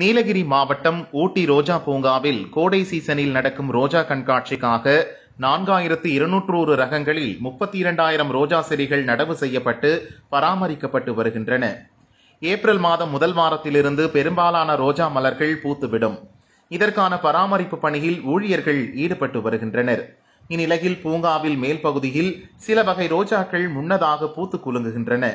நீலகிரி மாவட்டம் ஊட்டி ரோஜா பூங்காவில் கோடை சீசனில் நடக்கும் ரோஜா கண்காட்சிக்காக நான்காயிரத்து இருநூற்றோரு ரகங்களில் முப்பத்தி இரண்டாயிரம் ரோஜா செடிகள் நடவு செய்யப்பட்டு பராமரிக்கப்பட்டு வருகின்றன ஏப்ரல் மாதம் முதல் வாரத்திலிருந்து பெரும்பாலான ரோஜா மலர்கள் பூத்துவிடும் இதற்கான பராமரிப்பு பணியில் ஊழியர்கள் ஈடுபட்டு வருகின்றனர் இந்நிலையில் பூங்காவில் மேல் பகுதியில் சில வகை ரோஜாக்கள் முன்னதாக பூத்து குலுங்குகின்றன